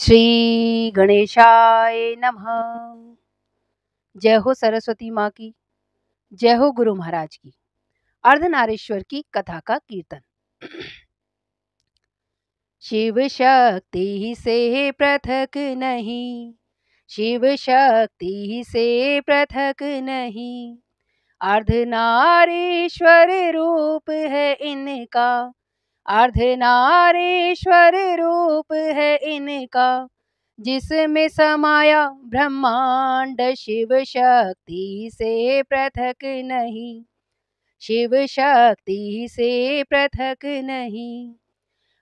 श्री गणेशाय नमः जय हो सरस्वती माँ की जय हो गुरु महाराज की अर्धनारेश्वर की कथा का कीर्तन शिव शक्ति से पृथक नहीं शिव शक्ति से पृथक नहीं अर्धनारेश्वर रूप है इनका अर्धनारीश्वर रूप है इनका जिसमें समाया ब्रह्मांड शिव शक्ति से पृथक नहीं शिव शक्ति से पृथक नहीं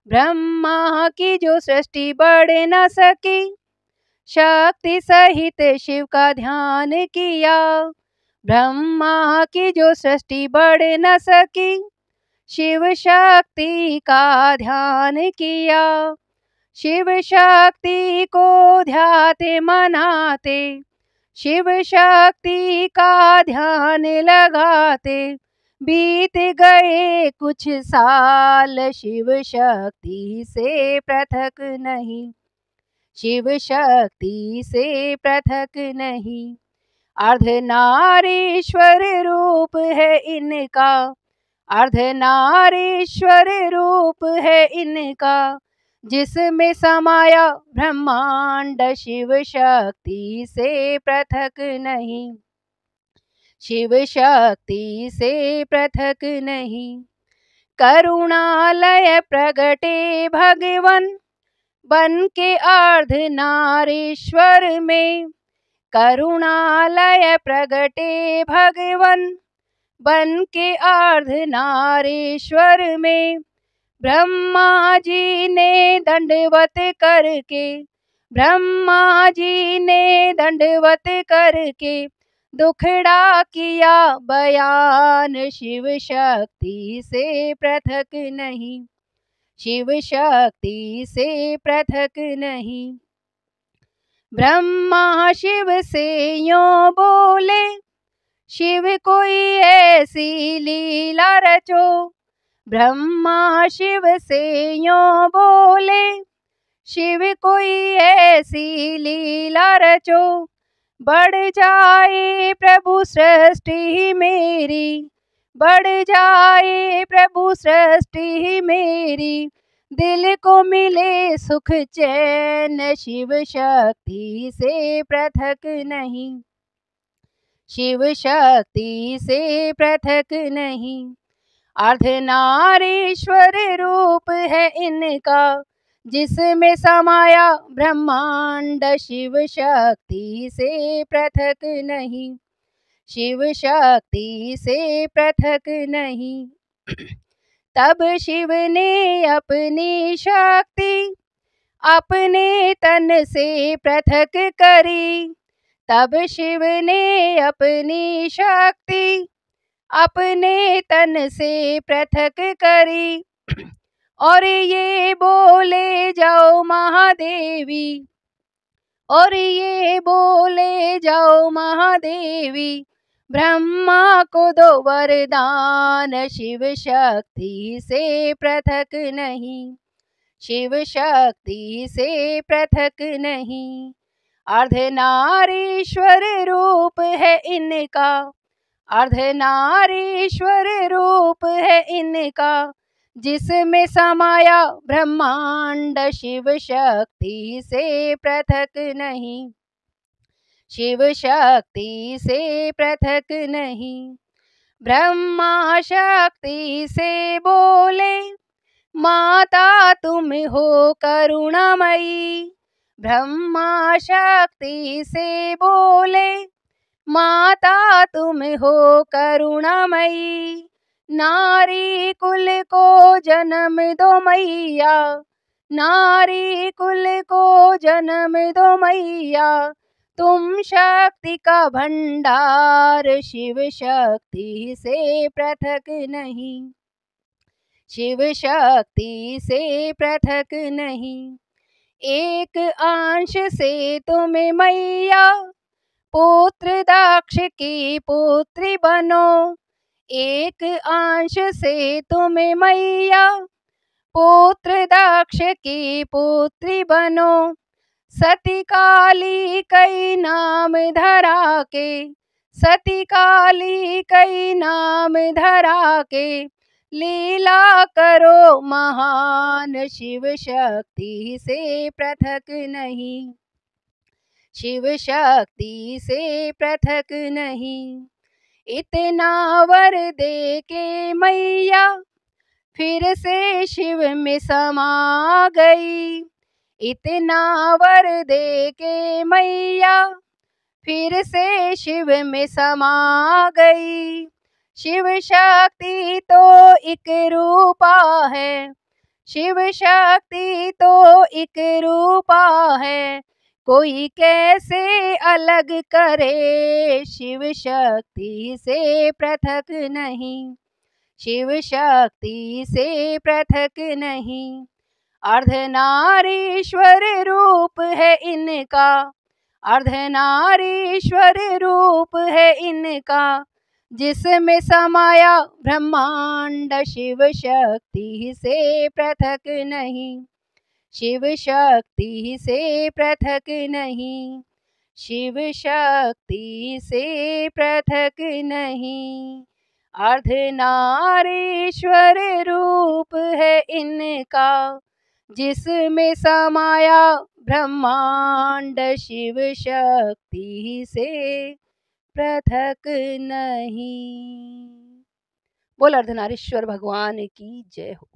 ब्रह्मा की जो सृष्टि बढ़ न सकी शक्ति सहित शिव का ध्यान किया ब्रह्मा की जो सृष्टि बढ़ न सकी शिव शक्ति का ध्यान किया शिव शक्ति को ध्याते मनाते शिव शक्ति का ध्यान लगाते बीत गए कुछ साल शिव शक्ति से पृथक नहीं शिव शक्ति से पृथक नहीं अर्धनारीश्वर रूप है इनका अर्ध नारेश्वर रूप है इनका जिसमें समाया ब्रह्मांड शिव शक्ति से पृथक नहीं शिव शक्ति से पृथक नहीं करुणालय प्रगटे भगवन बन के अर्ध नारीश्वर में करुणालय प्रगटे भगवन बन के अर्ध नारेश्वर में ब्रह्मा जी ने दंडवत करके ब्रह्मा जी ने दंडवत करके दुखड़ा किया बयान शिव शक्ति से पृथक नहीं शिव शक्ति से पृथक नहीं ब्रह्मा शिव से यो बोले शिव कोई ऐसी लीला रचो ब्रह्मा शिव से यो बोले शिव कोई ऐसी लीला रचो बढ़ जाए प्रभु सृष्टि मेरी बढ़ जाए प्रभु सृष्टि मेरी दिल को मिले सुख चैन शिव शक्ति से पृथक नहीं शिव शक्ति से पृथक नहीं अर्ध नारीश्वर रूप है इनका जिसमें समाया ब्रह्मांड शिव शक्ति से पृथक नहीं शिव शक्ति से पृथक नहीं तब शिव ने अपनी शक्ति अपने तन से पृथक करी तब शिव ने अपनी शक्ति अपने तन से पृथक करी और ये बोले जाओ महादेवी और ये बोले जाओ महादेवी ब्रह्मा को दो वरदान शिव शक्ति से पृथक नहीं शिव शक्ति से पृथक नहीं अर्ध नारीश्वर रूप है इनका अर्ध नारीश्वर रूप है इनका जिसमें समाया ब्रह्मांड शिव शक्ति से पृथक नहीं शिव शक्ति से पृथक नहीं ब्रह्मा शक्ति से बोले माता तुम हो करुणामयी ब्रह्मा शक्ति से बोले माता तुम हो करुणामयी नारी कुल को जन्म दो मैया नारी कुल को जन्म दो मैया तुम शक्ति का भंडार शिव शक्ति से पृथक नहीं शिव शक्ति से पृथक नहीं एक आंश से तुम मैया पुत्र दक्ष की पुत्री बनो एक आंश से तुम्हें मैया पुत्र दक्ष की पुत्री बनो सती काली कई नाम धरा के सती काली कई नाम धरा के लीला करो महान शिव शक्ति से पृथक नहीं शिव शक्ति से पृथक नहीं इतना वर दे के मैया फिर से शिव में समा गई इतना वर दे के मैया फिर से शिव में समा गई शिव शक्ति तो एक रूपा है शिव शक्ति तो एक रूपा है कोई कैसे अलग करे शिव शक्ति से पृथक नहीं शिव शक्ति से पृथक नहीं अर्धनारीश्वर रूप है इनका अर्धनारीश्वर रूप है इनका जिसमें समाया ब्रह्मांड शिव शक्ति से पृथक नहीं शिव शक्ति से पृथक नहीं शिव शक्ति से पृथक नहीं अर्ध नारीश्वर रूप है इनका जिसमें समाया ब्रह्मांड शिव शक्ति से पृथक नहीं बोल अर्धनारीश्वर भगवान की जय हो